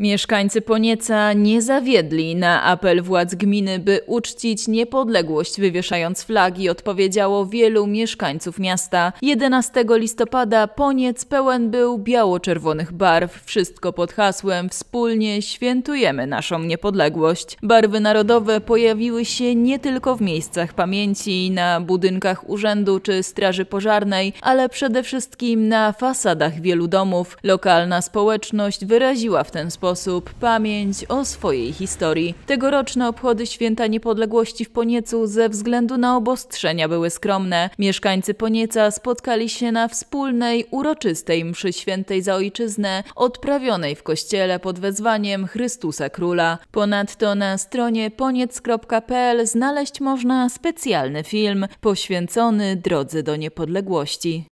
Mieszkańcy Ponieca nie zawiedli na apel władz gminy, by uczcić niepodległość wywieszając flagi, odpowiedziało wielu mieszkańców miasta. 11 listopada Poniec pełen był biało-czerwonych barw, wszystko pod hasłem Wspólnie świętujemy naszą niepodległość. Barwy narodowe pojawiły się nie tylko w miejscach pamięci, na budynkach urzędu czy straży pożarnej, ale przede wszystkim na fasadach wielu domów. Lokalna społeczność wyraziła w ten sposób sposób pamięć o swojej historii. Tegoroczne obchody Święta Niepodległości w Poniecu ze względu na obostrzenia były skromne. Mieszkańcy Ponieca spotkali się na wspólnej, uroczystej mszy świętej za ojczyznę, odprawionej w kościele pod wezwaniem Chrystusa Króla. Ponadto na stronie poniec.pl znaleźć można specjalny film poświęcony drodze do niepodległości.